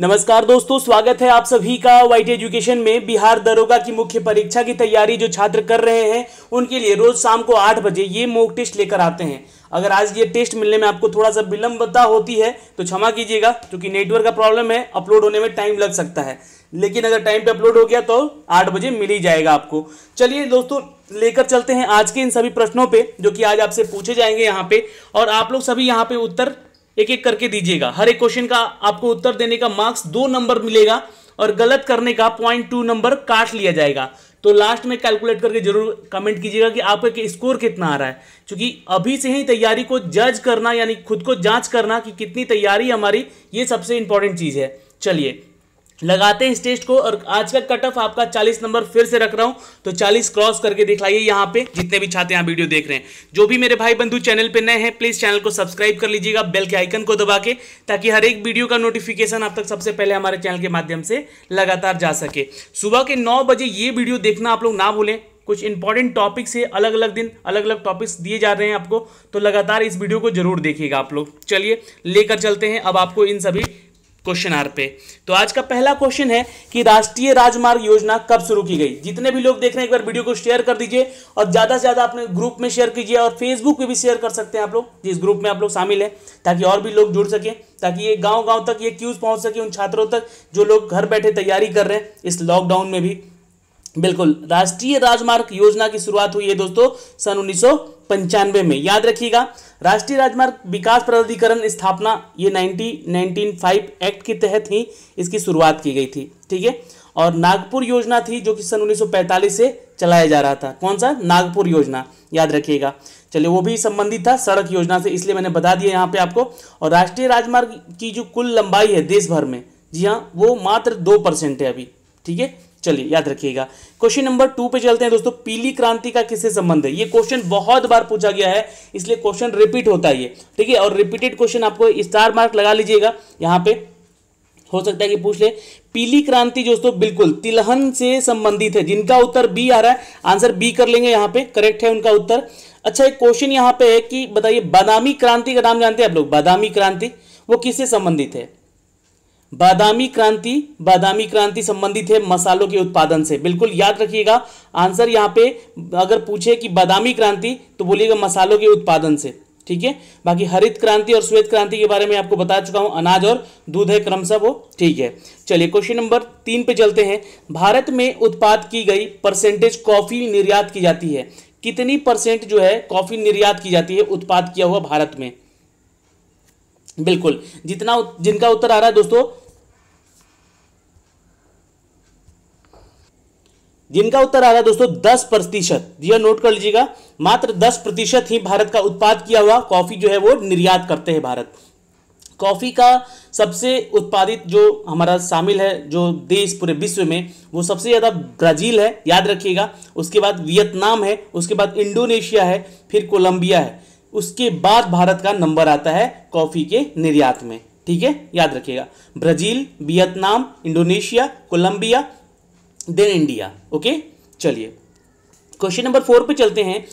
नमस्कार दोस्तों स्वागत है आप सभी का वाइट एजुकेशन में बिहार दरोगा की मुख्य परीक्षा की तैयारी जो छात्र कर रहे हैं उनके लिए रोज शाम को आठ बजे ये मोक टेस्ट लेकर आते हैं अगर आज ये टेस्ट मिलने में आपको थोड़ा सा विलंबता होती है तो क्षमा कीजिएगा क्योंकि नेटवर्क का प्रॉब्लम है अपलोड होने में टाइम लग सकता है लेकिन अगर टाइम पे अपलोड हो गया तो आठ बजे मिल ही जाएगा आपको चलिए दोस्तों लेकर चलते हैं आज के इन सभी प्रश्नों पे जो कि आज आपसे पूछे जाएंगे यहाँ पे और आप लोग सभी यहाँ पे उत्तर एक एक करके दीजिएगा हर एक क्वेश्चन का आपको उत्तर देने का मार्क्स दो नंबर मिलेगा और गलत करने का पॉइंट टू नंबर काट लिया जाएगा तो लास्ट में कैलकुलेट करके जरूर कमेंट कीजिएगा कि आपका के स्कोर कितना आ रहा है क्योंकि अभी से ही तैयारी को जज करना यानी खुद को जांच करना कि कितनी तैयारी हमारी ये सबसे इंपॉर्टेंट चीज़ है चलिए लगाते हैं इस टेस्ट को और आज का कट ऑफ आपका 40 नंबर फिर से रख रहा हूं तो 40 क्रॉस करके दिखलाइए यहाँ पे जितने भी छात्र यहाँ वीडियो देख रहे हैं जो भी मेरे भाई बंधु चैनल पे नए हैं प्लीज चैनल को सब्सक्राइब कर लीजिएगा बेल के आइकन को दबा के ताकि हर एक वीडियो का नोटिफिकेशन आप तक सबसे पहले हमारे चैनल के माध्यम से लगातार जा सके सुबह के नौ बजे ये वीडियो देखना आप लोग ना भूलें कुछ इंपॉर्टेंट टॉपिक्स है अलग अलग दिन अलग अलग टॉपिक्स दिए जा रहे हैं आपको तो लगातार इस वीडियो को जरूर देखिएगा आप लोग चलिए लेकर चलते हैं अब आपको इन सभी क्वेश्चन आर पे तो आज का पहला क्वेश्चन है कि राष्ट्रीय राजमार्ग योजना कब शुरू की गई जितने भी लोग देख रहे हैं एक बार वीडियो को शेयर कर दीजिए और ज़्यादा से ज़्यादा अपने ग्रुप में शेयर कीजिए और फेसबुक पे भी शेयर कर सकते हैं आप लोग जिस ग्रुप में आप लोग शामिल है ताकि और भी लोग जुड़ सके ताकि ये गाँव गाँव तक ये क्यूज़ पहुंच सके उन छात्रों तक जो लोग घर बैठे तैयारी कर रहे हैं इस लॉकडाउन में भी बिल्कुल राष्ट्रीय राजमार्ग योजना की शुरुआत हुई है दोस्तों सन उन्नीस पंचानवे में याद रखिएगा राष्ट्रीय राजमार्ग विकास प्राधिकरण स्थापना ये 1995 एक्ट के तहत ही इसकी शुरुआत की गई थी ठीक है और नागपुर योजना थी जो कि सन 1945 से चलाया जा रहा था कौन सा नागपुर योजना याद रखिएगा चलिए वो भी संबंधित था सड़क योजना से इसलिए मैंने बता दिया यहाँ पे आपको और राष्ट्रीय राजमार्ग की जो कुल लंबाई है देश भर में जी हाँ वो मात्र दो परसेंट है अभी ठीक है चलिए याद रखिएगा क्वेश्चन नंबर टू पे चलते हैं दोस्तों पीली क्रांति का किससे संबंध है ये क्वेश्चन बहुत बार पूछा गया है इसलिए क्वेश्चन रिपीट होता है ये ठीक है और रिपीटेड क्वेश्चन आपको स्टार मार्क लगा लीजिएगा यहाँ पे हो सकता है कि पूछ ले पीली क्रांति दोस्तों बिल्कुल तिलहन से संबंधित है जिनका उत्तर बी आ रहा है आंसर बी कर लेंगे यहाँ पे करेक्ट है उनका उत्तर अच्छा एक क्वेश्चन यहाँ पे है कि बताइए बादामी क्रांति का नाम जानते हैं आप लोग बादामी क्रांति वो किससे संबंधित है बादामी क्रांति बादामी क्रांति संबंधित है मसालों के उत्पादन से बिल्कुल याद रखिएगा आंसर यहाँ पे अगर पूछे कि बादामी क्रांति तो बोलिएगा मसालों के उत्पादन से ठीक है बाकी हरित क्रांति और श्वेत क्रांति के बारे में आपको बता चुका हूं अनाज और दूध है क्रमशः वो ठीक है चलिए क्वेश्चन नंबर तीन पे चलते हैं भारत में उत्पाद की गई परसेंटेज कॉफी निर्यात की जाती है कितनी परसेंट जो है कॉफी निर्यात की जाती है उत्पाद किया हुआ भारत में बिल्कुल जितना जिनका उत्तर आ रहा है दोस्तों जिनका उत्तर आ रहा है दोस्तों दस प्रतिशत यह हाँ, नोट कर लीजिएगा मात्र दस प्रतिशत ही भारत का उत्पाद किया हुआ कॉफी जो है वो निर्यात करते हैं भारत कॉफ़ी का सबसे उत्पादित जो हमारा शामिल है जो देश पूरे विश्व में वो सबसे ज़्यादा ब्राज़ील है याद रखिएगा उसके बाद वियतनाम है उसके बाद इंडोनेशिया है फिर कोलंबिया है उसके बाद भारत का नंबर आता है कॉफ़ी के निर्यात में ठीक है याद रखिएगा Brazil Vietnam Indonesia Colombia then India okay चलिए क्वेश्चन नंबर फोर पे चलते हैं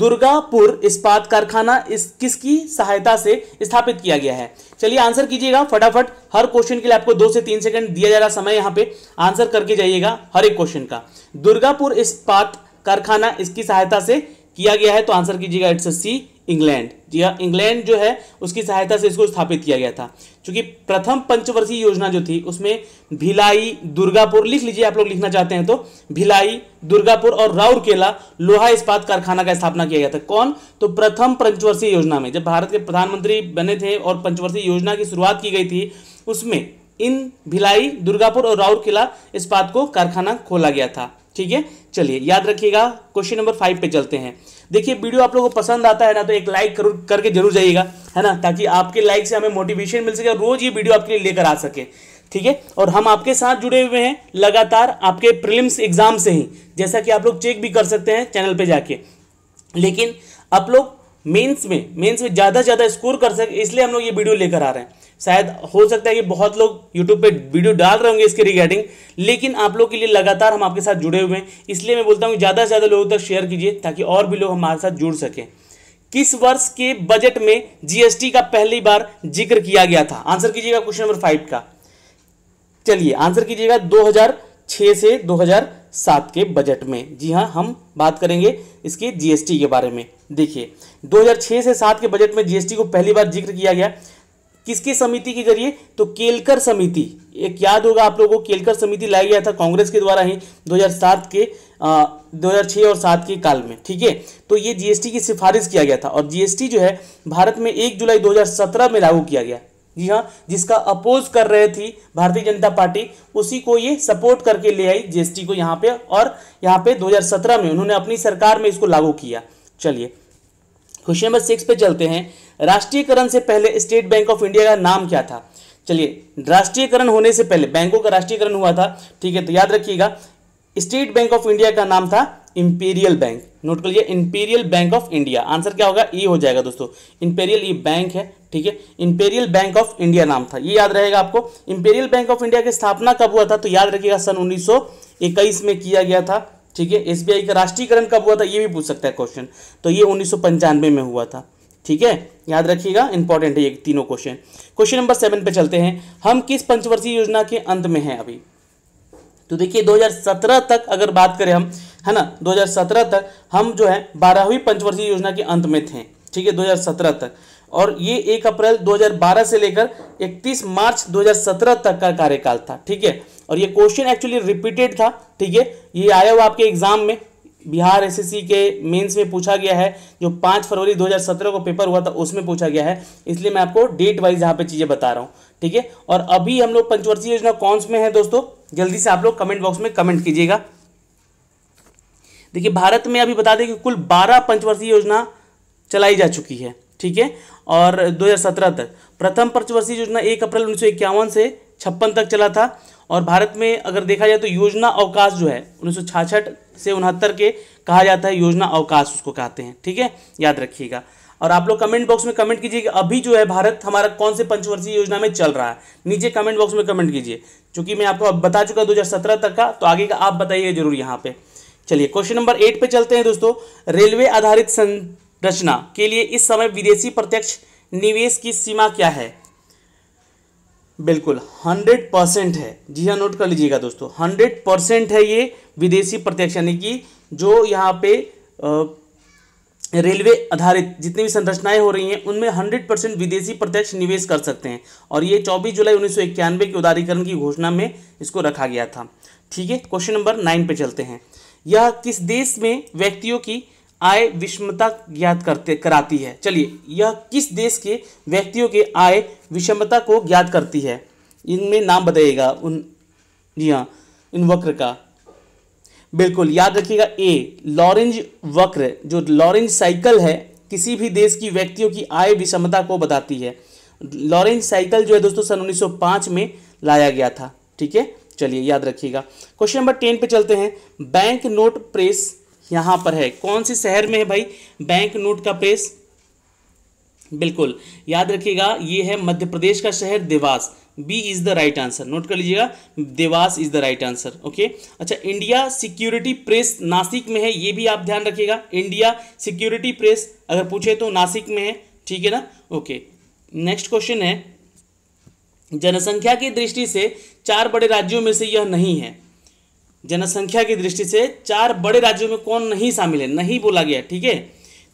दुर्गापुर इस्पात कारखाना इस किसकी सहायता से स्थापित किया गया है चलिए आंसर कीजिएगा फटाफट हर क्वेश्चन के लिए आपको दो से तीन सेकंड दिया जा रहा समय यहां पे आंसर करके जाइएगा हर एक क्वेश्चन का दुर्गापुर इस्पात कारखाना इसकी सहायता से किया गया है तो आंसर कीजिएगा इट्स सी इंग्लैंड जी हाँ इंग्लैंड जो है उसकी सहायता से इसको स्थापित किया गया था क्योंकि प्रथम पंचवर्षीय योजना जो थी उसमें भिलाई दुर्गापुर लिख लीजिए आप लोग लिखना चाहते हैं तो भिलाई दुर्गापुर और राउरकेला लोहा इस्पात कारखाना का स्थापना किया गया था कौन तो प्रथम पंचवर्षीय योजना में जब भारत के प्रधानमंत्री बने थे और पंचवर्षीय योजना की शुरुआत की गई थी उसमें इन भिलाई दुर्गापुर और राउरकेला इस्पात को कारखाना खोला गया था ठीक है चलिए याद रखिएगा क्वेश्चन नंबर फाइव पे चलते हैं देखिए वीडियो आप लोगों को पसंद आता है ना तो एक लाइक करके जरूर जाइएगा है ना ताकि आपके लाइक से हमें मोटिवेशन मिल सके और रोज ये वीडियो आपके लिए लेकर आ सके ठीक है और हम आपके साथ जुड़े हुए हैं लगातार आपके प्रिलिम्स एग्जाम से ही जैसा कि आप लोग चेक भी कर सकते हैं चैनल पर जाके लेकिन आप लोग मेन्स में मेन्स में ज़्यादा ज़्यादा स्कोर कर सके इसलिए हम लोग ये वीडियो लेकर आ रहे हैं शायद हो सकता है कि बहुत लोग यूट्यूब पे वीडियो डाल रहे होंगे इसके रिगार्डिंग लेकिन आप लोग के लिए लगातार हम आपके साथ जुड़े हुए हैं इसलिए मैं बोलता हूँ ज़्यादा से ज़्यादा लोगों तक शेयर कीजिए ताकि और भी लोग हमारे साथ जुड़ सकें किस वर्ष के बजट में जीएसटी का पहली बार जिक्र किया गया था आंसर कीजिएगा क्वेश्चन नंबर फाइव का चलिए आंसर कीजिएगा 2006 से 2007 के बजट में जी हाँ हम बात करेंगे इसके जीएसटी के बारे में देखिए 2006 से 7 के बजट में जीएसटी को पहली बार जिक्र किया गया किसके समिति के जरिए तो केलकर समिति एक याद होगा आप लोगों को केलकर समिति लाया गया था कांग्रेस के द्वारा ही 2007 के आ, 2006 और 7 के काल में ठीक है तो ये जीएसटी की सिफारिश किया गया था और जीएसटी जो है भारत में 1 जुलाई 2017 में लागू किया गया जी हाँ जिसका अपोज कर रहे थी भारतीय जनता पार्टी उसी को ये सपोर्ट करके ले आई जीएसटी को यहाँ पे और यहाँ पे दो में उन्होंने अपनी सरकार में इसको लागू किया चलिए क्वेश्चन नंबर सिक्स पे चलते हैं राष्ट्रीयकरण से पहले स्टेट बैंक ऑफ इंडिया का नाम क्या था चलिए राष्ट्रीयकरण होने से पहले बैंकों का राष्ट्रीयकरण हुआ था ठीक है तो याद रखिएगा स्टेट बैंक ऑफ इंडिया का नाम था इंपीरियल बैंक नोट कर लिया Imperial Bank of India answer क्या होगा ई e हो जाएगा दोस्तों इंपीरियल ई e बैंक है ठीक है इंपेरियल बैंक ऑफ इंडिया नाम था ये याद रहेगा आपको इंपेरियल बैंक ऑफ इंडिया की स्थापना कब हुआ था तो याद रखिएगा सन उन्नीस में किया गया था ठीक है एसबीआई का राष्ट्रीयकरण कब हुआ था ये भी पूछ सकता है क्वेश्चन तो ये उन्नीस में हुआ था ठीक है याद रखिएगा इंपॉर्टेंट है ये तीनों क्वेश्चन क्वेश्चन नंबर सेवन पे चलते हैं हम किस पंचवर्षीय योजना के अंत में हैं अभी तो देखिए 2017 तक अगर बात करें हम है ना 2017 तक हम जो है बारहवीं पंचवर्षीय योजना के अंत में थे ठीक है 2017 तक और ये एक अप्रैल 2012 से लेकर 31 मार्च 2017 तक का कार्यकाल था ठीक है और ये क्वेश्चन एक्चुअली रिपीटेड था ठीक है ये आया हुआ आपके एग्जाम में बिहार एसएससी के मेंस में पूछा गया है जो पांच फरवरी 2017 को पेपर हुआ था उसमें पूछा गया है इसलिए मैं आपको डेट वाइज यहाँ पे चीज़ें बता रहा हूँ ठीक है और अभी हम लोग पंचवर्षीय योजना कौन में है दोस्तों जल्दी से आप लोग कमेंट बॉक्स में कमेंट कीजिएगा देखिए भारत में अभी बता दें कि कुल बारह पंचवर्षीय योजना चलाई जा चुकी है ठीक है और 2017 तक प्रथम पंचवर्षीय योजना 1 अप्रैल उन्नीस से छप्पन तक चला था और भारत में अगर देखा जाए तो योजना अवकाश जो है उन्नीस से उनहत्तर के कहा जाता है योजना अवकाश उसको कहते हैं ठीक है याद रखिएगा और आप लोग कमेंट बॉक्स में कमेंट कीजिए कि अभी जो है भारत हमारा कौन से पंचवर्षीय योजना में चल रहा है नीचे कमेंट बॉक्स में कमेंट कीजिए चूंकि मैं आपको बता चुका दो हजार तक का तो आगे का आप बताइए जरूर यहाँ पे चलिए क्वेश्चन नंबर एट पे चलते हैं दोस्तों रेलवे आधारित रचना के लिए इस समय विदेशी प्रत्यक्ष निवेश की सीमा क्या है बिल्कुल हंड्रेड परसेंट है जी हाँ नोट कर लीजिएगा दोस्तों हंड्रेड परसेंट है ये विदेशी प्रत्यक्ष यानी कि जो यहाँ पे रेलवे आधारित जितनी भी संरचनाएं हो रही हैं उनमें हंड्रेड परसेंट विदेशी प्रत्यक्ष निवेश कर सकते हैं और ये चौबीस जुलाई उन्नीस के उदारीकरण की घोषणा में इसको रखा गया था ठीक है क्वेश्चन नंबर नाइन पे चलते हैं यह किस देश में व्यक्तियों की आय विषमता ज्ञात करते कराती है चलिए यह किस देश के व्यक्तियों के आय विषमता को ज्ञात करती है इनमें नाम बताइएगा उन जी हाँ इन वक्र का बिल्कुल याद रखिएगा ए लॉरेंज वक्र जो लॉरेंज साइकिल है किसी भी देश की व्यक्तियों की आय विषमता को बताती है लॉरेंज साइकिल जो है दोस्तों सन 1905 में लाया गया था ठीक है चलिए याद रखिएगा क्वेश्चन नंबर टेन पे चलते हैं बैंक नोट प्रेस यहाँ पर है कौन से शहर में है भाई बैंक नोट का प्रेस बिल्कुल याद रखिएगा ये है मध्य प्रदेश का शहर Dewas B is the right answer note कर लीजिएगा Dewas is the right answer okay अच्छा इंडिया सिक्योरिटी प्रेस नासिक में है ये भी आप ध्यान रखिएगा इंडिया सिक्योरिटी प्रेस अगर पूछे तो नासिक में है ठीक है ना ओके नेक्स्ट क्वेश्चन है जनसंख्या की दृष्टि से चार बड़े राज्यों में से यह नहीं है जनसंख्या की दृष्टि से चार बड़े राज्यों में कौन नहीं शामिल है नहीं बोला गया ठीक है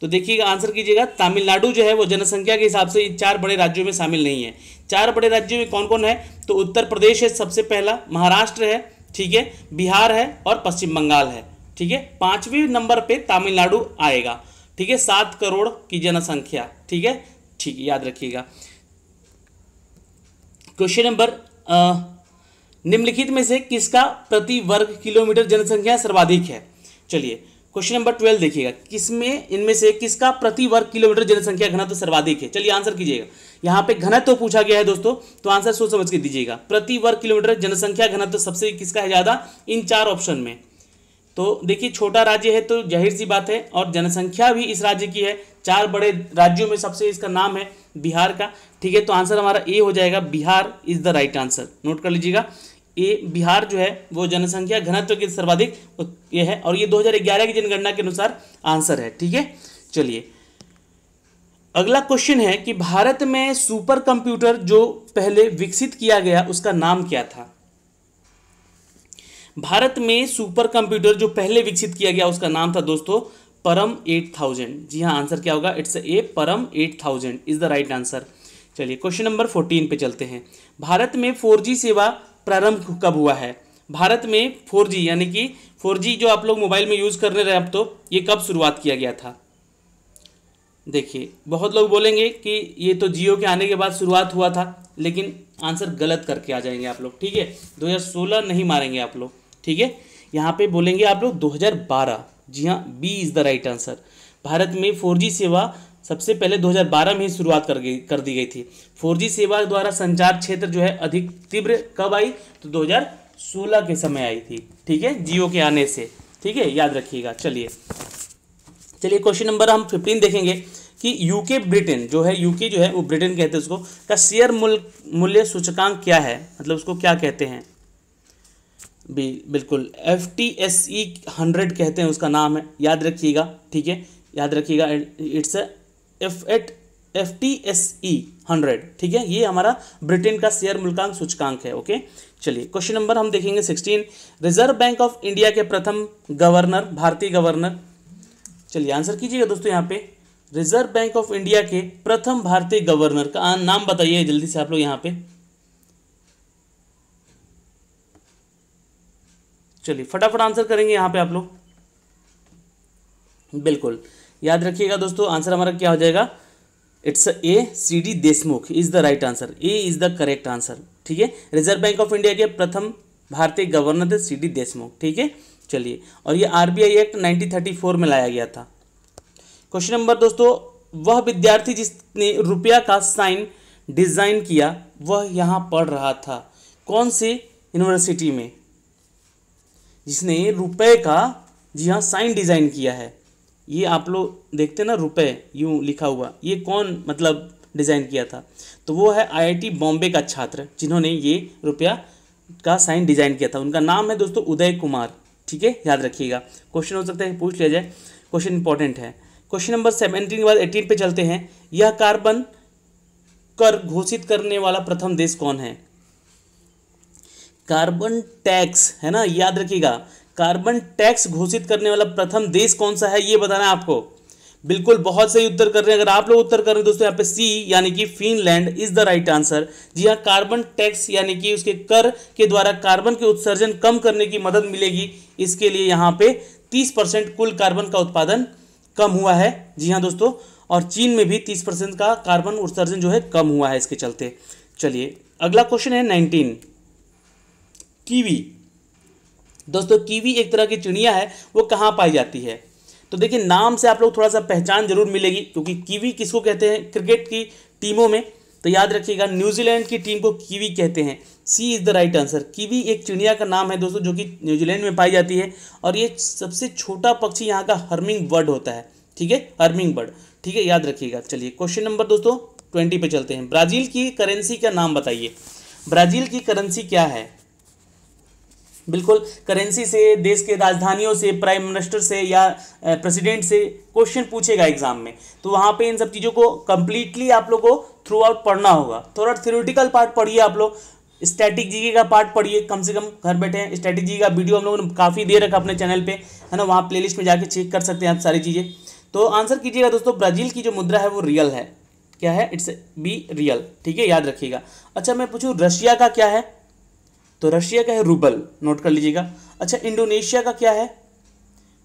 तो देखिएगा आंसर कीजिएगा तमिलनाडु जो है वो जनसंख्या के हिसाब से चार बड़े राज्यों में शामिल नहीं है चार बड़े राज्यों में कौन कौन है तो उत्तर प्रदेश है सबसे पहला महाराष्ट्र है ठीक है बिहार है और पश्चिम बंगाल है ठीक है पांचवी नंबर पे तमिलनाडु आएगा ठीक है सात करोड़ की जनसंख्या ठीक है ठीक याद रखिएगा क्वेश्चन नंबर निम्नलिखित में से किसका प्रति वर्ग किलोमीटर जनसंख्या सर्वाधिक है चलिए क्वेश्चन नंबर ट्वेल्व देखिएगा किसमें इनमें से किसका प्रति वर्ग किलोमीटर जनसंख्या घनत्व तो सर्वाधिक है चलिए आंसर कीजिएगा यहाँ पे घनत्व तो पूछा गया है दोस्तों तो आंसर सोच समझ के दीजिएगा प्रति वर्ग किलोमीटर जनसंख्या घनत्व तो सबसे किसका है ज़्यादा इन चार ऑप्शन में तो देखिए छोटा राज्य है तो जाहिर सी बात है और जनसंख्या भी इस राज्य की है चार बड़े राज्यों में सबसे इसका नाम है बिहार का ठीक है तो आंसर हमारा ए हो जाएगा Bihar is the right answer note कर लीजिएगा ये बिहार जो है वो जनसंख्या घनत्व के सर्वाधिक ये है और ये 2011 की जनगणना के अनुसार आंसर है ठीक है चलिए अगला क्वेश्चन है कि भारत में सुपर कंप्यूटर जो पहले विकसित किया गया उसका नाम क्या था भारत में सुपर कंप्यूटर जो पहले विकसित किया गया उसका नाम था दोस्तों परम एट जी हाँ आंसर क्या होगा it's a Param eight thousand is the right answer चलिए क्वेश्चन नंबर फोर्टीन पे चलते हैं भारत में फोर सेवा प्रारंभ कब हुआ है भारत में फोर यानी कि फोर जो आप लोग मोबाइल में यूज़ कर रहे हैं अब तो ये कब शुरुआत किया गया था देखिए बहुत लोग बोलेंगे कि ये तो जियो के आने के बाद शुरुआत हुआ था लेकिन आंसर गलत करके आ जाएंगे आप लोग ठीक है 2016 नहीं मारेंगे आप लोग ठीक है यहाँ पे बोलेंगे आप लोग 2012 जी हाँ B is the right answer Bharat में 4G सेवा सबसे पहले 2012 में ही शुरुआत कर गई कर दी गई थी 4G सेवा द्वारा संचार क्षेत्र जो है अधिक तीव्र कब आई तो 2016 के समय आई थी ठीक है जियो के आने से ठीक है याद रखिएगा चलिए चलिए क्वेश्चन नंबर हम फिफ्टीन देखेंगे कि यूके ब्रिटेन जो है यूके जो है वो ब्रिटेन कहते हैं उसको का शेयर मूल्य मूल्य सूचकांक क्या है मतलब उसको क्या कहते हैं भी बिल्कुल F T S E hundred कहते हैं उसका नाम है याद रखिएगा ठीक है याद रखिएगा it's F eight F T S E hundred ठीक है ये हमारा ब्रिटेन का शेयर मूलकांक सूचकांक है ओके चलिए क्वेश्चन नंबर हम देखेंगे sixteen Reserve Bank of India के प्रथम गवर्नर भारतीय गवर्नर चलिए आंसर कीजिएगा दोस्तों यहाँ पे रिजर्व बैंक ऑफ इंडिया के प्रथम भारतीय गवर्नर का नाम बताइए जल्दी से आप लोग यहाँ पे चलिए फटाफट आंसर करेंगे यहाँ पे आप लोग बिल्कुल याद रखिएगा दोस्तों आंसर हमारा क्या हो जाएगा it's A C D Deshmukh is the right answer A is the correct answer ठीक है रिजर्व बैंक ऑफ इंडिया के प्रथम भारतीय गवर्नर थे सी डी देशमुख ठीक है चलिए और ये आरबीआई एक्ट 1934 में लाया गया था क्वेश्चन नंबर दोस्तों वह विद्यार्थी जिसने रुपया का साइन डिजाइन किया वह यहां पढ़ रहा था कौन से यूनिवर्सिटी में जिसने रुपये का जी हाँ साइन डिजाइन किया है ये आप लोग देखते ना रुपए यूँ लिखा हुआ ये कौन मतलब डिज़ाइन किया था तो वो है आईआईटी बॉम्बे का छात्र जिन्होंने ये रुपया का साइन डिज़ाइन किया था उनका नाम है दोस्तों उदय कुमार ठीक है याद रखिएगा क्वेश्चन हो सकता है पूछ लिया जाए क्वेश्चन इंपॉर्टेंट है क्वेश्चन नंबर सेवनटीन के बाद एटीन पे चलते हैं यह कार्बन कर घोषित करने वाला प्रथम देश कौन है कार्बन टैक्स है ना याद रखिएगा कार्बन टैक्स घोषित करने वाला प्रथम देश कौन सा है ये बताना है आपको बिल्कुल बहुत सही उत्तर कर रहे हैं अगर आप लोग उत्तर कर रहे हैं दोस्तों यहाँ पे सी यानी कि Finland is the right answer जी हाँ कार्बन टैक्स यानी कि उसके कर के द्वारा कार्बन के उत्सर्जन कम करने की मदद मिलेगी इसके लिए यहाँ पे 30 परसेंट कुल कार्बन का उत्पादन कम हुआ है जी हाँ दोस्तों और चीन में भी तीस परसेंट का कार्बन उत्सर्जन जो है कम हुआ है इसके चलते चलिए अगला क्वेश्चन है नाइनटीन कीवी दोस्तों कीवी एक तरह की चिड़िया है वो कहाँ पाई जाती है तो देखिए नाम से आप लोग थोड़ा सा पहचान जरूर मिलेगी क्योंकि कीवी किसको कहते हैं क्रिकेट की टीमों में तो याद रखिएगा न्यूजीलैंड की टीम को कीवी कहते हैं C is the right answer kiwi एक चिड़िया का नाम है दोस्तों जो कि न्यूजीलैंड में पाई जाती है और ये सबसे छोटा पक्षी यहाँ का हर्मिंग बर्ड होता है ठीक है हर्मिंग बर्ड ठीक है याद रखिएगा चलिए क्वेश्चन नंबर दोस्तों ट्वेंटी पे चलते हैं ब्राज़ील की करेंसी का नाम बताइए ब्राज़ील की करेंसी क्या है बिल्कुल करेंसी से देश के राजधानियों से प्राइम मिनिस्टर से या प्रेसिडेंट से क्वेश्चन पूछेगा एग्जाम में तो वहाँ पे इन सब चीज़ों को कंप्लीटली आप लोग को थ्रू आउट पढ़ना होगा थोड़ा थ्योरेटिकल पार्ट पढ़िए आप लोग स्टैटिक जीके का पार्ट पढ़िए कम से कम घर बैठे स्टैटिक जीके का वीडियो हम लोगों ने काफ़ी दे रखा अपने चैनल पे है ना वहाँ प्ले में जाके चेक कर सकते हैं आप सारी चीज़ें तो आंसर कीजिएगा दोस्तों ब्राज़ील की जो मुद्रा है वो रियल है क्या है इट्स बी रियल ठीक है याद रखिएगा अच्छा मैं पूछूँ रशिया का क्या है तो रशिया का है रूबल नोट कर लीजिएगा अच्छा इंडोनेशिया का क्या है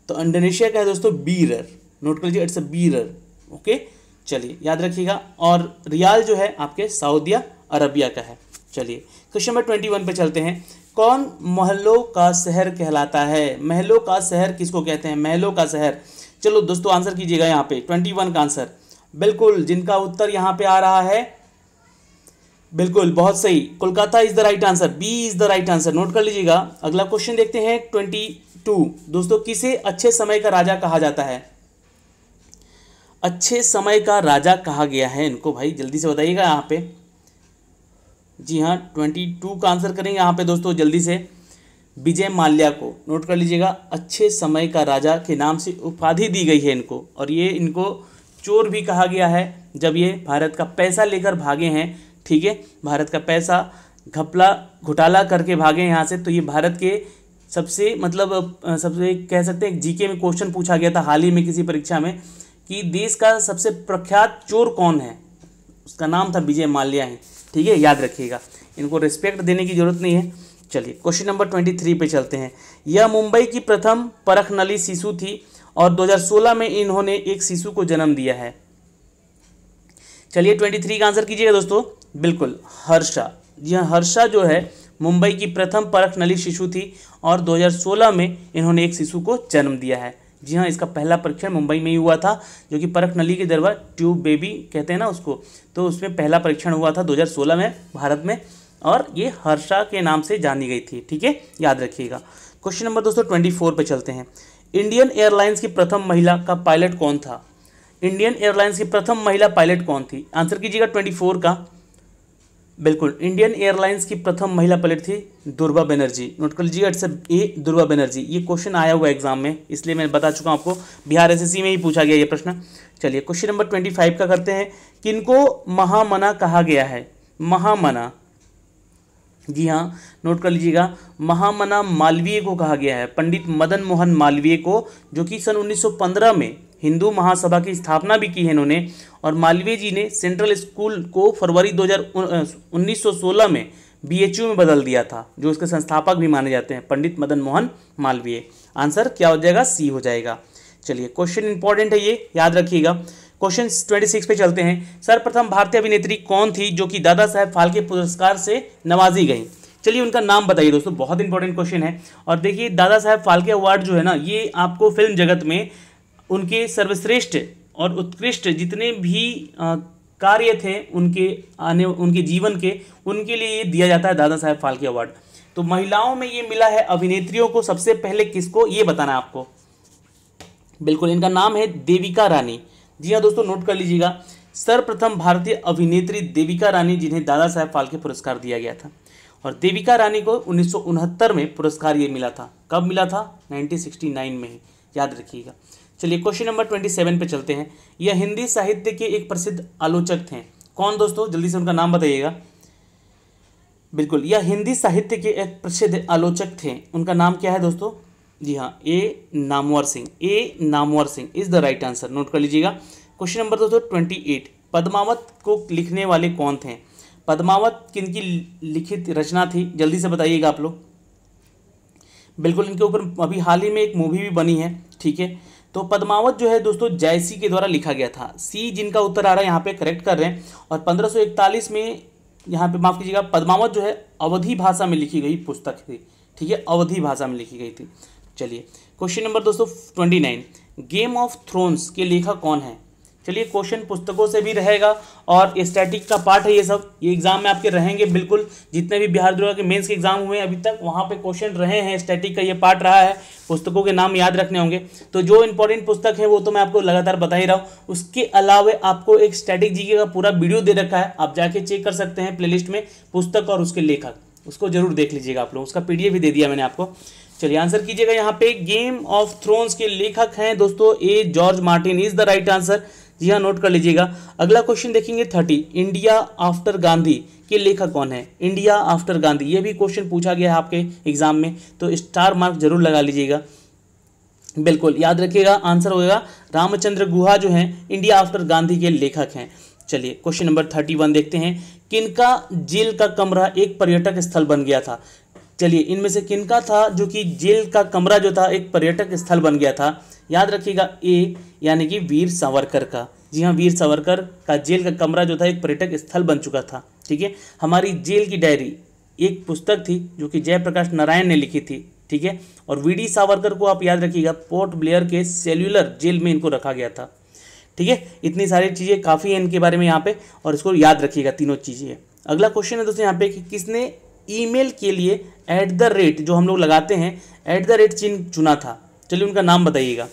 तो इंडोनेशिया का है दोस्तों बीरर नोट कर लीजिए इट्स अ बीरर ओके चलिए याद रखिएगा और रियाल जो है आपके सऊदिया अरबिया का है चलिए क्वेश्चन नंबर ट्वेंटी वन पर चलते हैं कौन महलों का शहर कहलाता है महलों का शहर किसको कहते हैं महलों का शहर चलो दोस्तों आंसर कीजिएगा यहाँ पे ट्वेंटी वन का आंसर बिल्कुल जिनका उत्तर यहाँ पे आ रहा है बिल्कुल बहुत सही Kolkata is the right answer B is the right answer note कर लीजिएगा अगला क्वेश्चन देखते हैं ट्वेंटी टू दोस्तों किसे अच्छे समय का राजा कहा जाता है अच्छे समय का राजा कहा गया है इनको भाई जल्दी से बताइएगा यहाँ पे जी हाँ ट्वेंटी टू का आंसर करेंगे यहाँ पे दोस्तों जल्दी से विजय माल्या को नोट कर लीजिएगा अच्छे समय का राजा के नाम से उपाधि दी गई है इनको और ये इनको चोर भी कहा गया है जब ये भारत का पैसा लेकर भागे हैं ठीक है भारत का पैसा घपला घोटाला करके भागे यहाँ से तो ये भारत के सबसे मतलब सबसे कह सकते हैं जीके में क्वेश्चन पूछा गया था हाल ही में किसी परीक्षा में कि देश का सबसे प्रख्यात चोर कौन है उसका नाम था विजय माल्या है ठीक है याद रखिएगा इनको रिस्पेक्ट देने की जरूरत नहीं है चलिए क्वेश्चन नंबर ट्वेंटी थ्री पे चलते हैं यह मुंबई की प्रथम परख नली शिशु थी और 2016 में इन्होंने एक शिशु को जन्म दिया है चलिए ट्वेंटी थ्री का आंसर कीजिएगा दोस्तों बिल्कुल हर्षा यह हाँ, हर्षा जो है मुंबई की प्रथम परख नली शिशु थी और 2016 में इन्होंने एक शिशु को जन्म दिया है जी हाँ इसका पहला परीक्षण मुंबई में ही हुआ था जो कि परख नली के दरबार ट्यूब बेबी कहते हैं ना उसको तो उसमें पहला परीक्षण हुआ था 2016 में भारत में और ये हर्षा के नाम से जानी गई थी ठीक है याद रखिएगा क्वेश्चन नंबर दोस्तों ट्वेंटी फोर पर चलते हैं इंडियन एयरलाइंस की प्रथम महिला का पायलट कौन था इंडियन एयरलाइंस की प्रथम महिला पायलट कौन थी आंसर कीजिएगा ट्वेंटी फोर का बिल्कुल इंडियन एयरलाइंस की प्रथम महिला पायलट थी दुर्गा बनर्जी नोट कर लीजिए अट्सअप ए दुर्गा बनर्जी ये क्वेश्चन आया हुआ एग्जाम में इसलिए मैं बता चुका हूँ आपको बिहार एसएससी में ही पूछा गया ये प्रश्न चलिए क्वेश्चन नंबर ट्वेंटी फाइव का करते हैं किनको महामना कहा गया है महामना जी हाँ नोट कर लीजिएगा महामना मालवीय को कहा गया है पंडित मदन मोहन मालवीय को जो कि सन पंद्रह में हिंदू महासभा की स्थापना भी की है इन्होंने और मालवीय जी ने सेंट्रल स्कूल को फरवरी दो में बीएचयू में बदल दिया था जो उसके संस्थापक भी माने जाते हैं पंडित मदन मोहन मालवीय आंसर क्या हो जाएगा सी हो जाएगा चलिए क्वेश्चन इंपॉर्टेंट है ये याद रखिएगा क्वेश्चन 26 पे चलते हैं सर्वप्रथम भारतीय अभिनेत्री कौन थी जो कि दादा साहेब फाल्के पुरस्कार से नवाजी गई चलिए उनका नाम बताइए दोस्तों बहुत इंपॉर्टेंट क्वेश्चन है और देखिए दादा साहेब फाल्के अवार्ड जो है ना ये आपको फिल्म जगत में उनके सर्वश्रेष्ठ और उत्कृष्ट जितने भी कार्य थे उनके आने उनके जीवन के उनके लिए दिया जाता है दादा साहेब फाल्के अवार्ड तो महिलाओं में ये मिला है अभिनेत्रियों को सबसे पहले किसको ये बताना है आपको बिल्कुल इनका नाम है देविका रानी जी हाँ दोस्तों नोट कर लीजिएगा सर्वप्रथम भारतीय अभिनेत्री देविका रानी जिन्हें दादा साहेब फाल्के पुरस्कार दिया गया था और देविका रानी को उन्नीस में पुरस्कार ये मिला था कब मिला था नाइनटीन में याद रखिएगा चलिए क्वेश्चन नंबर ट्वेंटी सेवन पे चलते हैं यह हिंदी साहित्य के एक प्रसिद्ध आलोचक थे कौन दोस्तों जल्दी से उनका नाम बताइएगा बिल्कुल यह हिंदी साहित्य के एक प्रसिद्ध आलोचक थे उनका नाम क्या है दोस्तों जी हाँ A Namvar Singh A Namvar Singh is the right answer note कर लीजिएगा क्वेश्चन नंबर दोस्तों ट्वेंटी एट पदमावत को लिखने वाले कौन थे पदमावत किनकी लिखित रचना थी जल्दी से बताइएगा आप लोग बिल्कुल इनके ऊपर अभी हाल ही में एक मूवी भी बनी है ठीक है तो पद्मावत जो है दोस्तों जयसी के द्वारा लिखा गया था सी जिनका उत्तर आ रहा है यहाँ पे करेक्ट कर रहे हैं और 1541 में यहाँ पे माफ़ कीजिएगा पद्मावत जो है अवधि भाषा में लिखी गई पुस्तक थी ठीक है अवधि भाषा में लिखी गई थी चलिए क्वेश्चन नंबर दोस्तों twenty nine Game of Thrones के लेखक कौन है चलिए क्वेश्चन पुस्तकों से भी रहेगा और स्टैटिक का पार्ट है ये सब ये एग्जाम में आपके रहेंगे बिल्कुल जितने भी बिहार दुर्गा के मेंस के एग्जाम हुए हैं अभी तक वहाँ पे क्वेश्चन रहे हैं स्टैटिक का ये पार्ट रहा है पुस्तकों के नाम याद रखने होंगे तो जो इंपॉर्टेंट पुस्तक है वो तो मैं आपको लगातार बता ही रहा हूँ उसके अलावा आपको एक स्टैटिक जीके का पूरा वीडियो दे रखा है आप जाके चेक कर सकते हैं प्ले में पुस्तक और उसके लेखक उसको जरूर देख लीजिएगा आप लोग उसका पीडीएफ भी दे दिया मैंने आपको चलिए आंसर कीजिएगा यहाँ पे गेम ऑफ थ्रोन्स के लेखक हैं दोस्तों A George Martin is the right answer जी हाँ नोट कर लीजिएगा अगला क्वेश्चन देखेंगे थर्टी इंडिया आफ्टर गांधी के लेखक कौन है इंडिया आफ्टर गांधी ये भी क्वेश्चन पूछा गया है आपके एग्जाम में तो स्टार मार्क जरूर लगा लीजिएगा बिल्कुल याद रखिएगा आंसर होगा रामचंद्र गुहा जो हैं इंडिया आफ्टर गांधी के लेखक हैं चलिए क्वेश्चन नंबर थर्टी वन देखते हैं किनका जेल का कमरा एक पर्यटक स्थल बन गया था चलिए इनमें से किनका था जो कि जेल का कमरा जो था एक पर्यटक स्थल बन गया था याद रखिएगा ए यानी कि वीर सावरकर का जी हाँ वीर सावरकर का जेल का कमरा जो था एक पर्यटक स्थल बन चुका था ठीक है हमारी जेल की डायरी एक पुस्तक थी जो कि जयप्रकाश नारायण ने लिखी थी ठीक है और वी डी सावरकर को आप याद रखिएगा पोर्ट ब्लेयर के सेल्युलर जेल में इनको रखा गया था ठीक है इतनी सारी चीज़ें काफ़ी हैं इनके बारे में यहाँ पे और इसको याद रखिएगा तीनों चीज़ें अगला क्वेश्चन है दोस्तों यहाँ पे कि किसने ईमेल के लिए ऐट द रेट जो हम लोग लगाते हैं ऐट द रेट चिन्ह चुना था चलिए उनका नाम बताइएगा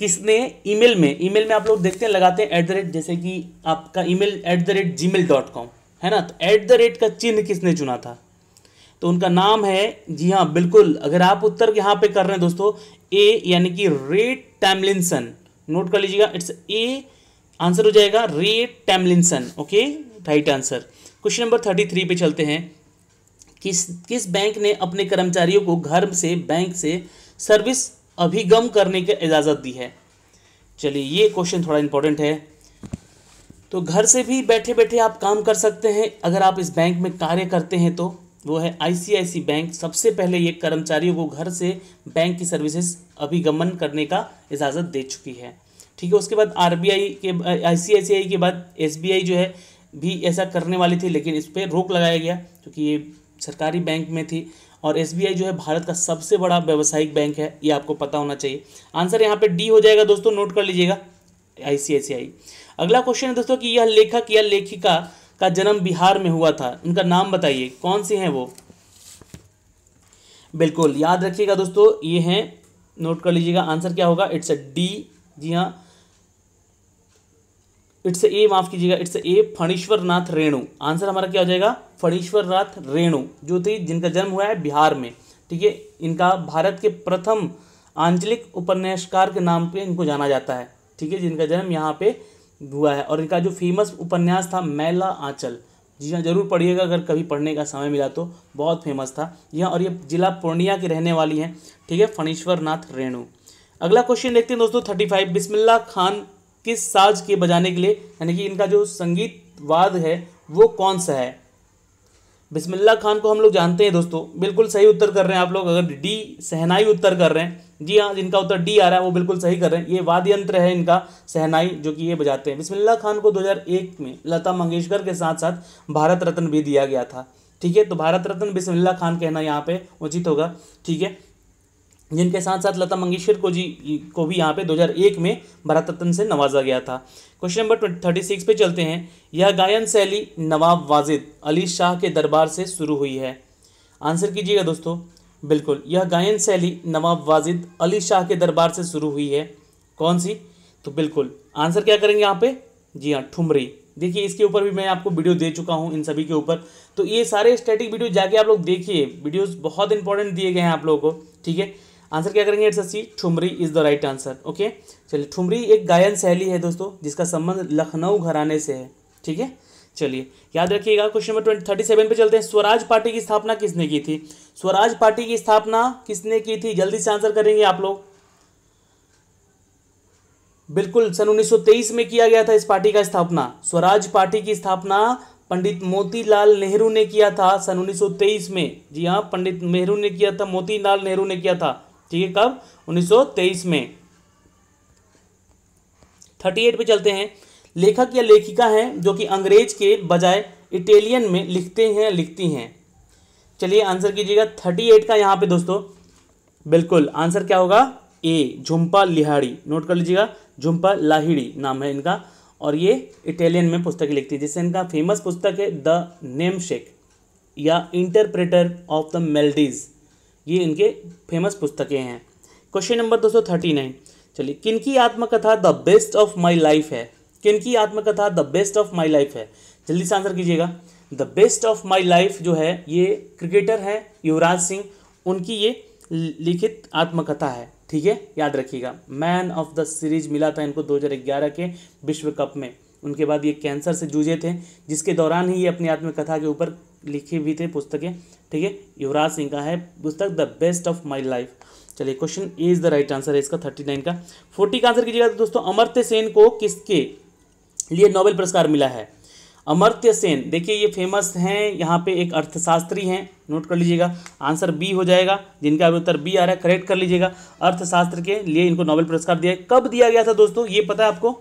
किसने ईमेल में ईमेल में आप लोग देखते हैं लगाते हैं ऐट द रेट जैसे कि आपका email at the rate Gmail dot com है ना तो ऐट द रेट का चिन्ह किसने चुना था तो उनका नाम है जी हाँ बिल्कुल अगर आप उत्तर यहाँ पे कर रहे हैं दोस्तों ए यानी कि रेट टैमलिनसन नोट कर लीजिएगा इट्स ए आंसर हो जाएगा Ray Tomlinson okay right answer question number thirty three पे चलते हैं किस किस बैंक ने अपने कर्मचारियों को घर से बैंक से सर्विस अभिगम करने की इजाज़त दी है चलिए ये क्वेश्चन थोड़ा इंपॉर्टेंट है तो घर से भी बैठे बैठे आप काम कर सकते हैं अगर आप इस बैंक में कार्य करते हैं तो वो है आईसीआईसी बैंक सबसे पहले ये कर्मचारियों को घर से बैंक की सर्विसेज अभिगमन करने का इजाज़त दे चुकी है ठीक है उसके बाद आर के आई के बाद एस जो है भी ऐसा करने वाली थी लेकिन इस पर रोक लगाया गया क्योंकि ये सरकारी बैंक में थी और एस जो है भारत का सबसे बड़ा व्यावसायिक बैंक है ये आपको पता होना चाहिए आंसर यहाँ पे डी हो जाएगा दोस्तों नोट कर लीजिएगा आई अगला क्वेश्चन है दोस्तों कि यह लेखक या लेखिका का जन्म बिहार में हुआ था उनका नाम बताइए कौन से हैं वो बिल्कुल याद रखिएगा दोस्तों ये हैं नोट कर लीजिएगा आंसर क्या होगा इट्स अ डी जी हाँ इट्स ए माफ कीजिएगा it's A Phanishwar Nath Renu answer हमारा क्या हो जाएगा फणीश्वर नाथ रेणु जो थे जिनका जन्म हुआ है बिहार में ठीक है इनका भारत के प्रथम आंचलिक उपन्यासकार के नाम पे इनको जाना जाता है ठीक है जिनका जन्म यहाँ पे हुआ है और इनका जो फेमस उपन्यास था मैला आंचल जी हाँ जरूर पढ़िएगा अगर कभी पढ़ने का समय मिला तो बहुत फेमस था यहाँ और ये जिला पूर्णिया की रहने वाली हैं ठीक है फणीश्वर नाथ रेणु अगला क्वेश्चन देखते हैं दोस्तों थर्टी फाइव बिस्मिल्ला खान किस साज के बजाने के लिए यानी कि इनका जो संगीत वाद है वो कौन सा है बिस्मिल्ला खान को हम लोग जानते हैं दोस्तों बिल्कुल सही उत्तर कर रहे हैं आप लोग अगर डी सहनाई उत्तर कर रहे हैं जी हाँ जिनका उत्तर डी आ रहा है वो बिल्कुल सही कर रहे हैं ये वाद्य यंत्र है इनका सहनाई जो कि ये बजाते हैं बिस्मिल्ला खान को 2001 में लता मंगेशकर के साथ साथ भारत रत्न भी दिया गया था ठीक है तो भारत रत्न बिस्मिल्ला खान कहना यहाँ पे उचित होगा ठीक है जिनके साथ साथ लता मंगेशकर को जी को भी यहाँ पे 2001 में भारत रत्न से नवाजा गया था क्वेश्चन नंबर थर्टी सिक्स पे चलते हैं यह गायन शैली नवाब वाजिद अली शाह के दरबार से शुरू हुई है आंसर कीजिएगा दोस्तों बिल्कुल यह गायन शैली नवाब वाजिद अली शाह के दरबार से शुरू हुई है कौन सी तो बिल्कुल आंसर क्या करेंगे यहाँ पे जी हाँ ठुमरी देखिए इसके ऊपर भी मैं आपको वीडियो दे चुका हूँ इन सभी के ऊपर तो ये सारे स्टैटिक वीडियो जाके आप लोग देखिए वीडियोस बहुत इंपॉर्टेंट दिए गए हैं आप लोगों को ठीक है आंसर क्या करेंगे it's C thumri is the right answer okay चलिए ठुमरी एक गायन शैली है दोस्तों जिसका संबंध लखनऊ घराने से है ठीक है चलिए याद रखिएगा question number twenty thirty seven पर चलते हैं स्वराज पार्टी की स्थापना किसने की थी स्वराज पार्टी की स्थापना किसने की थी जल्दी से आंसर करेंगे आप लोग बिल्कुल सन 1923 में किया गया था इस पार्टी का स्थापना स्वराज पार्टी की स्थापना पंडित मोतीलाल नेहरू ने किया था सन 1923 में जी हाँ पंडित नेहरू ने किया था मोतीलाल नेहरू ने किया था ठीक है कब 1923 में 38 पे चलते हैं लेखक या लेखिका हैं जो कि अंग्रेज के बजाय इटालियन में लिखते हैं लिखती हैं चलिए आंसर कीजिएगा 38 का यहाँ पे दोस्तों बिल्कुल आंसर क्या होगा ए झुम्पा लिहाड़ी नोट कर लीजिएगा झुम्पा लाहिड़ी नाम है इनका और ये इटालियन में पुस्तक लिखती है जिससे इनका फेमस पुस्तक है द नेम शेक या इंटरप्रेटर ऑफ द मेलडीज ये इनके फेमस पुस्तकें हैं क्वेश्चन नंबर दो सौ थर्टी नाइन चलिए किनकी आत्मकथा the best of my life है किनकी आत्मकथा the best of my life है जल्दी से आंसर कीजिएगा the best of my life जो है ये क्रिकेटर हैं युवराज सिंह उनकी ये लिखित आत्मकथा है ठीक है याद रखिएगा मैन ऑफ द सीरीज मिला था इनको 2011 के विश्व कप में उनके बाद ये कैंसर से जूझे थे जिसके दौरान ही ये अपनी आत्मकथा के ऊपर लिखी हुई थे पुस्तकें ठीक है युवराज सिंह का है पुस्तक the best of my life चलिए question A is the right answer है इसका थर्टी नाइन का फोर्टी का आंसर कीजिएगा तो दोस्तों अमर्त्य सेन को किसके लिए नोबेल पुरस्कार मिला है अमर्त्य सेन देखिए ये फेमस हैं यहाँ पे एक अर्थशास्त्री हैं नोट कर लीजिएगा आंसर बी हो जाएगा जिनका अभी उत्तर बी आ रहा है करेक्ट कर लीजिएगा अर्थशास्त्र के लिए इनको नोबेल पुरस्कार दिया कब दिया गया था दोस्तों ये पता है आपको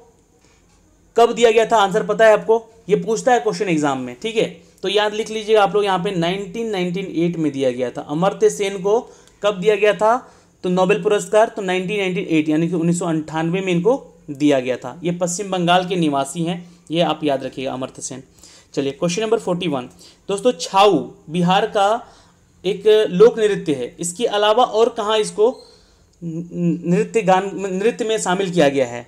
कब दिया गया था आंसर पता है आपको ये पूछता है क्वेश्चन एग्जाम में ठीक है तो याद लिख लीजिएगा आप लोग यहाँ पे 1998 में दिया गया था अमर्त्य सेन को कब दिया गया था तो नोबेल पुरस्कार तो 1998 यानी कि उन्नीस में इनको दिया गया था ये पश्चिम बंगाल के निवासी हैं ये आप याद रखिएगा अमर्त्य सेन चलिए क्वेश्चन नंबर फोर्टी वन दोस्तों छाऊ बिहार का एक लोक नृत्य है इसके अलावा और कहाँ इसको नृत्य गान नृत्य में शामिल किया गया है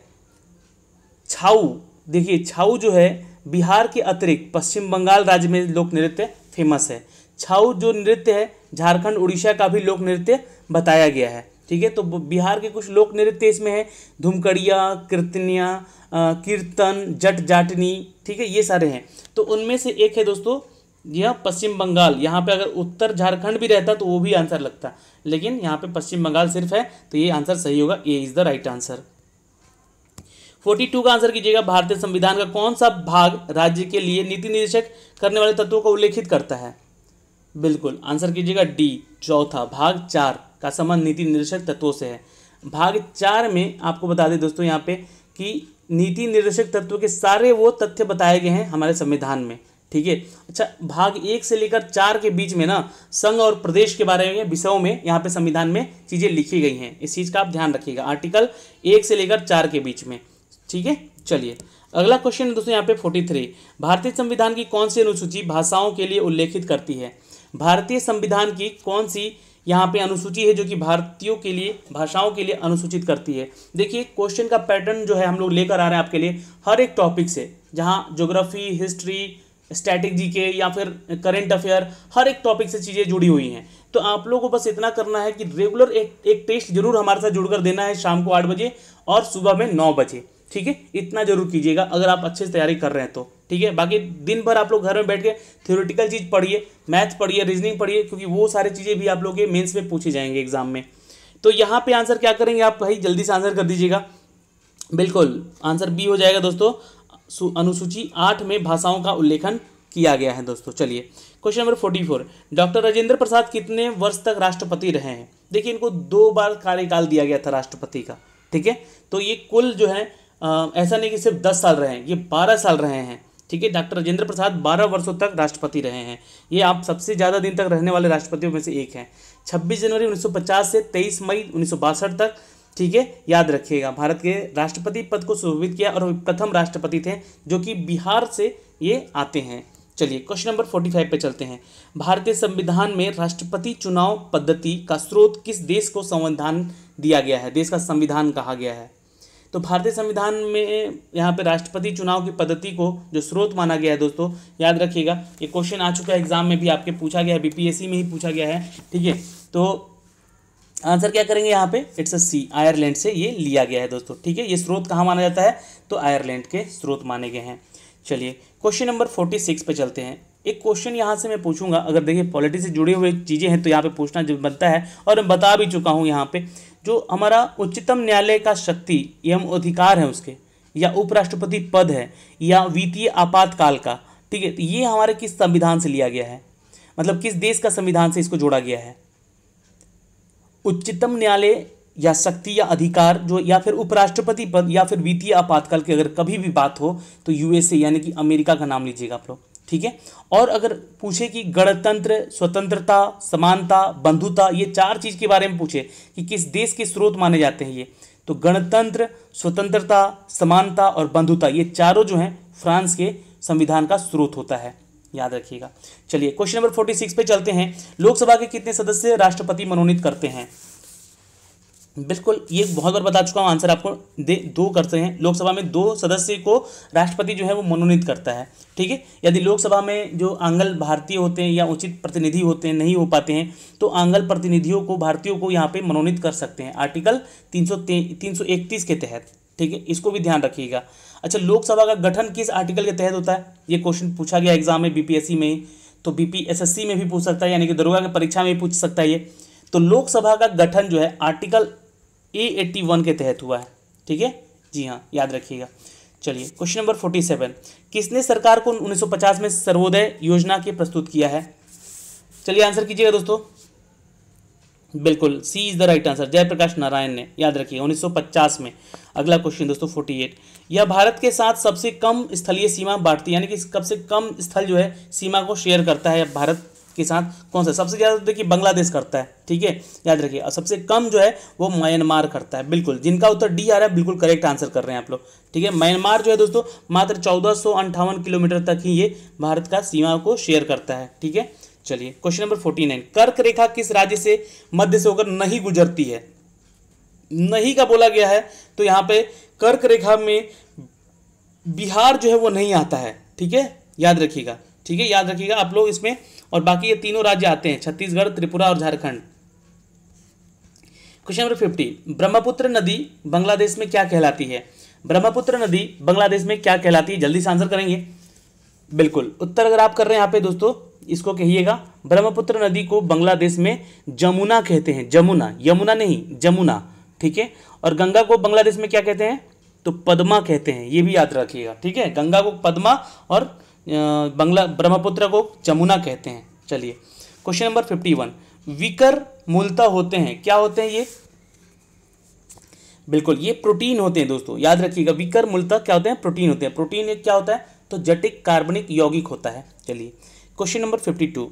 छाऊ देखिए छाऊ जो है बिहार के अतिरिक्त पश्चिम बंगाल राज्य में लोक नृत्य फेमस है छाऊ जो नृत्य है झारखंड उड़ीसा का भी लोक नृत्य बताया गया है ठीक है तो बिहार के कुछ लोक नृत्य इसमें है धूमकड़िया कीर्तनिया कीर्तन जट जाटनी ठीक है ये सारे हैं तो उनमें से एक है दोस्तों यह पश्चिम बंगाल यहाँ पे अगर उत्तर झारखंड भी रहता तो वो भी आंसर लगता लेकिन यहाँ पे पश्चिम बंगाल सिर्फ है तो ये आंसर सही होगा A is the right answer forty two का आंसर कीजिएगा भारतीय संविधान का कौन सा भाग राज्य के लिए नीति निर्देशक करने वाले तत्वों का उल्लेखित करता है बिल्कुल आंसर कीजिएगा डी चौथा भाग चार का संबंध नीति निर्देशक तत्वों से है भाग चार में आपको बता दें दोस्तों यहाँ पे कि नीति निर्देशक तत्व के सारे वो तथ्य बताए गए हैं हमारे संविधान में ठीक है अच्छा भाग एक से लेकर चार के बीच में ना संघ और प्रदेश के बारे में विषयों में यहाँ पे संविधान में चीज़ें लिखी गई हैं इस चीज़ का आप ध्यान रखिएगा आर्टिकल एक से लेकर चार के बीच में ठीक है चलिए अगला क्वेश्चन है दोस्तों यहाँ पे फोर्टी थ्री भारतीय संविधान की कौन सी अनुसूची भाषाओं के लिए उल्लेखित करती है भारतीय संविधान की कौन सी यहाँ पे अनुसूची है जो कि भारतीयों के लिए भाषाओं के लिए अनुसूचित करती है देखिए क्वेश्चन का पैटर्न जो है हम लोग लेकर आ रहे हैं आपके लिए हर एक टॉपिक से जहाँ ज्योग्राफी हिस्ट्री स्ट्रैटेजी के या फिर करेंट अफेयर हर एक टॉपिक से चीज़ें जुड़ी हुई हैं तो आप लोगों को बस इतना करना है कि रेगुलर एक एक टेस्ट जरूर हमारे साथ जुड़कर देना है शाम को आठ बजे और सुबह में नौ बजे ठीक है इतना जरूर कीजिएगा अगर आप अच्छे से तैयारी कर रहे हैं तो ठीक है बाकी दिन भर आप लोग घर में बैठ के थ्योरेटिकल चीज़ पढ़िए मैथ पढ़िए रीजनिंग पढ़िए क्योंकि वो सारी चीज़ें भी आप लोग के मेन्स में पूछे जाएंगे एग्जाम में तो यहाँ पे आंसर क्या करेंगे आप भाई जल्दी से आंसर कर दीजिएगा बिल्कुल आंसर बी हो जाएगा दोस्तों अनुसूची आठ में भाषाओं का उल्लेखन किया गया है दोस्तों चलिए question number forty four doctor Rajendra Prasad कितने वर्ष तक राष्ट्रपति रहे हैं देखिए इनको दो बार कार्यकाल दिया गया था राष्ट्रपति का ठीक है तो ये कुल जो है ऐसा नहीं कि सिर्फ दस साल रहे हैं ये बारह साल रहे हैं ठीक है डॉक्टर राजेंद्र प्रसाद बारह वर्षों तक राष्ट्रपति रहे हैं ये आप सबसे ज़्यादा दिन तक रहने वाले राष्ट्रपतियों में से एक हैं छब्बीस जनवरी उन्नीस से तेईस मई उन्नीस तक ठीक है याद रखिएगा भारत के राष्ट्रपति पद को सुशोभित किया और प्रथम राष्ट्रपति थे जो कि बिहार से ये आते हैं चलिए क्वेश्चन नंबर फोर्टी फाइव पर चलते हैं भारतीय संविधान में राष्ट्रपति चुनाव पद्धति का स्रोत किस देश को संविधान दिया गया है देश का संविधान कहा गया है तो भारतीय संविधान में यहाँ पे राष्ट्रपति चुनाव की पद्धति को जो स्रोत माना गया है दोस्तों याद रखिएगा ये क्वेश्चन आ चुका है एग्जाम में भी आपके पूछा गया है बीपीएससी में ही पूछा गया है ठीक है तो आंसर क्या करेंगे यहाँ पे इट्स अ सी आयरलैंड से ये लिया गया है दोस्तों ठीक है ये स्रोत कहाँ माना जाता है तो आयरलैंड के स्रोत माने गए हैं चलिए क्वेश्चन नंबर फोर्टी सिक्स पे चलते हैं एक क्वेश्चन यहाँ से मैं पूछूंगा अगर देखिए पॉलिटिक्स से जुड़े हुए चीज़ें हैं तो यहाँ पे पूछना जब बनता है और मैं बता भी चुका हूँ यहाँ पे जो हमारा उच्चतम न्यायालय का शक्ति एवं अधिकार है उसके या उपराष्ट्रपति पद है या वित्तीय आपातकाल का ठीक है तो ये हमारे किस संविधान से लिया गया है मतलब किस देश का संविधान से इसको जोड़ा गया है उच्चतम न्यायालय या शक्ति या अधिकार जो या फिर उपराष्ट्रपति पद या फिर वित्तीय आपातकाल की अगर कभी भी बात हो तो यूएसए यानी कि अमेरिका का नाम लीजिएगा आप लोग ठीक है और अगर पूछे कि गणतंत्र स्वतंत्रता समानता बंधुता ये चार चीज़ के बारे में पूछे कि किस देश के स्रोत माने जाते हैं ये तो गणतंत्र स्वतंत्रता समानता और बंधुता ये चारों जो हैं फ्रांस के संविधान का स्रोत होता है याद रखिएगा चलिए क्वेश्चन नंबर फोर्टी सिक्स पे चलते हैं लोकसभा के कितने सदस्य राष्ट्रपति मनोनीत करते हैं बिल्कुल ये बहुत बार बता चुका हूँ आंसर आपको दे दो करते हैं लोकसभा में दो सदस्य को राष्ट्रपति जो है वो मनोनीत करता है ठीक है यदि लोकसभा में जो आंगल भारतीय होते हैं या उचित प्रतिनिधि होते हैं नहीं हो पाते हैं तो आंगल प्रतिनिधियों को भारतीयों को यहाँ पे मनोनीत कर सकते हैं आर्टिकल तीन सौ तीन सौ इकतीस के तहत ठीक है इसको भी ध्यान रखिएगा अच्छा लोकसभा का गठन किस आर्टिकल के तहत होता है ये क्वेश्चन पूछा गया एग्जाम में बी में तो बी में भी पूछ सकता है यानी कि दरोगा की परीक्षा में भी पूछ सकता है ये तो लोकसभा का गठन जो है आर्टिकल ए एट्टी वन के तहत हुआ है ठीक है जी हाँ याद रखिएगा चलिए क्वेश्चन नंबर फोर्टी सेवन किसने सरकार को पचास में सर्वोदय योजना के प्रस्तुत किया है चलिए आंसर कीजिएगा दोस्तों बिल्कुल C is the right answer Jayaprakash Narayan ने याद रखिए 1950 में अगला क्वेश्चन दोस्तों 48 यह भारत के साथ सबसे कम स्थलीय सीमा बांटती है यानी कि सबसे कम स्थल जो है सीमा को शेयर करता है भारत के साथ कौन सा सबसे ज़्यादा तो देखिए बांग्लादेश करता है ठीक है याद रखिए और सबसे कम जो है वो म्यांमार करता है बिल्कुल जिनका उत्तर डी आ रहा है बिल्कुल करेक्ट आंसर कर रहे हैं आप लोग ठीक है म्यांमार जो है दोस्तों मात्र चौदह किलोमीटर तक ही ये भारत का सीमा को शेयर करता है ठीक है चलिए क्वेश्चन नंबर फोर्टी नाइन कर्क रेखा किस राज्य से मध्य से होकर नहीं गुजरती है नहीं का बोला गया है तो यहाँ पे कर्क रेखा में बिहार जो है वो नहीं आता है ठीक है याद रखिएगा ठीक है याद रखिएगा आप लोग इसमें और बाकी ये तीनों राज्य आते हैं छत्तीसगढ़ त्रिपुरा और Jharkhand question number fifty Brahmaputra नदी बांग्लादेश में क्या कहलाती है ब्रह्मपुत्र नदी बांग्लादेश में क्या कहलाती है जल्दी से आंसर करेंगे बिल्कुल उत्तर अगर आप कर रहे हैं यहाँ पे दोस्तों इसको कहिएगा ब्रह्मपुत्र नदी को बांग्लादेश में जमुना कहते हैं जमुना यमुना नहीं जमुना ठीक है और गंगा को बांग्लादेश में क्या कहते हैं तो पद्मा कहते हैं ये भी याद रखिएगा ठीक है गंगा को पद्मा और बंगला ब्रह्मपुत्र को जमुना कहते हैं चलिए क्वेश्चन नंबर फिफ्टी वन विकर मूलता होते हैं क्या होते हैं ये बिल्कुल ये प्रोटीन होते हैं दोस्तों याद रखिएगा विकर मूलता क्या होते हैं प्रोटीन होते हैं प्रोटीन क्या होता है तो जटिक कार्बनिक यौगिक होता है चलिए question number fifty two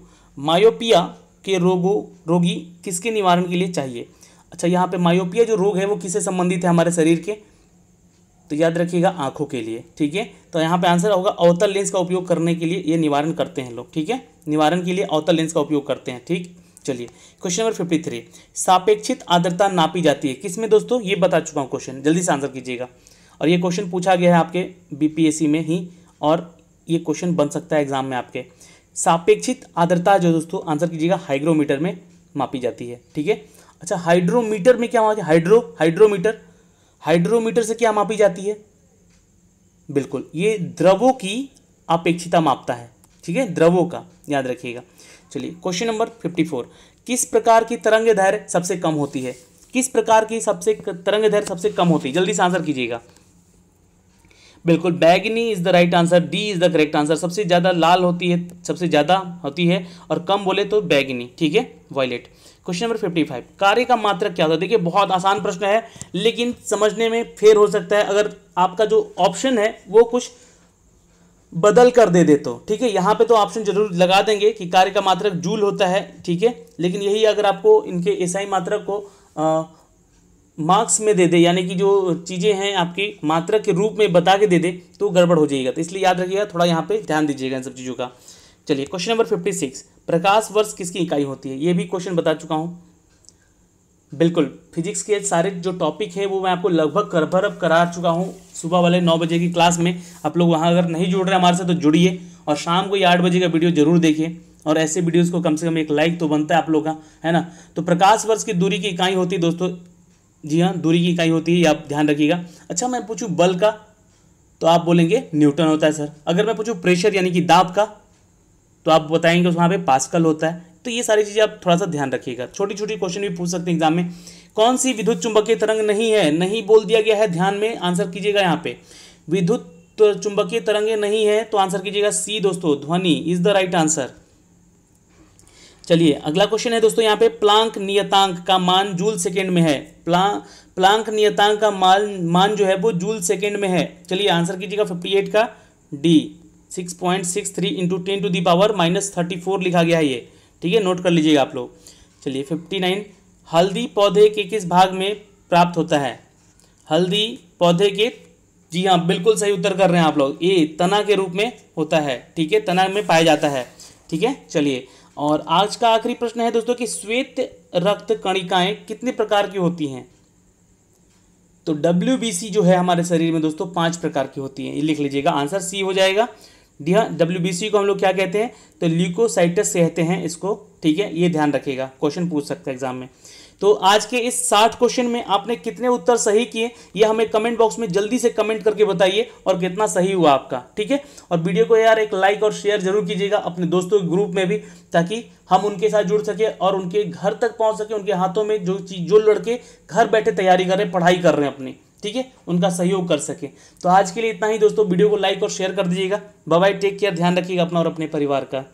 myopia के रोगों रोगी किसके निवारण के लिए चाहिए अच्छा यहाँ पे मायोपिया जो रोग है वो किससे संबंधित है हमारे शरीर के तो याद रखिएगा आंखों के लिए ठीक है तो यहाँ पे आंसर होगा अवतल लेंस का उपयोग करने के लिए ये निवारण करते हैं लोग ठीक है निवारण के लिए अवतल लेंस का उपयोग करते हैं ठीक चलिए क्वेश्चन नंबर फिफ्टी थ्री सापेक्षित आर्द्रता नापी जाती है किस में दोस्तों ये बता चुका हूँ क्वेश्चन जल्दी से आंसर कीजिएगा और ये क्वेश्चन पूछा गया है आपके बीपीएससी में ही और ये क्वेश्चन बन सकता है एग्जाम में आपके सापेक्षित आर्द्रता जो दोस्तों आंसर कीजिएगा हाइग्रोमीटर में मापी जाती है ठीक है अच्छा हाइड्रोमीटर में क्या होगा हाइड्रो हाइड्रोमीटर हाइड्रोमीटर से क्या मापी जाती है बिल्कुल ये द्रवों की अपेक्षिता मापता है ठीक है द्रवों का याद रखिएगा चलिए क्वेश्चन नंबर फिफ्टी फोर किस प्रकार की तरंग धैर्य सबसे कम होती है किस प्रकार की सबसे तरंग धैर्य सबसे कम होती है जल्दी से आंसर कीजिएगा बिल्कुल बैगनी is the right answer D is the correct answer सबसे ज़्यादा लाल होती है सबसे ज़्यादा होती है और कम बोले तो बैगनी ठीक है violet question number fifty five कार्य का मात्रक क्या होता है देखिए बहुत आसान प्रश्न है लेकिन समझने में फेर हो सकता है अगर आपका जो ऑप्शन है वो कुछ बदल कर दे दे तो ठीक है यहाँ पे तो ऑप्शन जरूर लगा देंगे कि कार्य का मात्रक जूल होता है ठीक है लेकिन यही अगर आपको इनके एसआई मात्रक को आ, मार्क्स में दे दे यानी कि जो चीज़ें हैं आपकी मात्रक के रूप में बता के दे दे तो गड़बड़ हो जाएगा तो इसलिए याद रखिएगा थोड़ा यहाँ पे ध्यान दीजिएगा इन सब चीज़ों का चलिए क्वेश्चन नंबर फिफ्टी सिक्स प्रकाश वर्ष किसकी इकाई होती है ये भी क्वेश्चन बता चुका हूँ बिल्कुल फिजिक्स के सारे जो टॉपिक है वो मैं आपको लगभग करभर अब करा चुका हूँ सुबह वाले नौ बजे की क्लास में आप लोग वहाँ अगर नहीं जुड़ रहे हमारे साथ तो जुड़िए और शाम को ये आठ बजे का वीडियो जरूर देखिए और ऐसे वीडियोस को कम से कम एक लाइक तो बनता है आप लोग का है ना तो प्रकाश वर्ष की दूरी की इकाई होती है दोस्तों जी हाँ दूरी की इकाई होती है ये आप ध्यान रखिएगा अच्छा मैं पूछूँ बल का तो आप बोलेंगे न्यूटन होता है सर अगर मैं पूछूँ प्रेशर यानी कि दाब का तो आप बताएंगे उस वहाँ पे पास्कल होता है तो ये सारी चीज़ें आप थोड़ा सा ध्यान रखिएगा छोटी छोटी क्वेश्चन भी पूछ सकते हैं एग्जाम में कौन सी विद्युत चुंबकीय तरंग नहीं है नहीं बोल दिया गया है ध्यान में आंसर कीजिएगा यहाँ पे विद्युत चुंबकीय तरंगे नहीं है तो आंसर कीजिएगा सी दोस्तों ध्वनि इज द राइट आंसर चलिए अगला क्वेश्चन है दोस्तों यहाँ पे प्लांक नियतांक का मान जूल सेकेंड में है प्ला प्लांक नियतांक का मान मान जो है वो जूल सेकेंड में है चलिए आंसर कीजिएगा फिफ्टी एट का D six point six three into ten to the power minus thirty four लिखा गया है ये ठीक है नोट कर लीजिएगा आप लोग चलिए फिफ्टी नाइन हल्दी पौधे के किस भाग में प्राप्त होता है हल्दी पौधे के जी हाँ बिल्कुल सही उत्तर कर रहे हैं आप लोग ये तना के रूप में होता है ठीक है तना में पाया जाता है ठीक है चलिए और आज का आखिरी प्रश्न है दोस्तों कि श्वेत रक्त कणिकाएं कितने प्रकार की होती हैं तो डब्ल्यू जो है हमारे शरीर में दोस्तों पांच प्रकार की होती हैं ये लिख लीजिएगा आंसर सी हो जाएगा दिया डब्ल्यू को हम लोग क्या कहते हैं तो ल्यूकोसाइटस कहते हैं इसको ठीक है ये ध्यान रखिएगा क्वेश्चन पूछ सकते हैं एग्जाम में तो आज के इस साठ क्वेश्चन में आपने कितने उत्तर सही किए ये हमें कमेंट बॉक्स में जल्दी से कमेंट करके बताइए और कितना सही हुआ आपका ठीक है और वीडियो को यार एक लाइक और शेयर जरूर कीजिएगा अपने दोस्तों के ग्रुप में भी ताकि हम उनके साथ जुड़ सके और उनके घर तक पहुंच सके उनके हाथों में जो चीज जो लड़के घर बैठे तैयारी कर रहे हैं पढ़ाई कर रहे हैं अपनी ठीक है उनका सहयोग कर सके तो आज के लिए इतना ही दोस्तों वीडियो को लाइक और शेयर कर दीजिएगा बाय टेक केयर ध्यान रखिएगा अपना और अपने परिवार का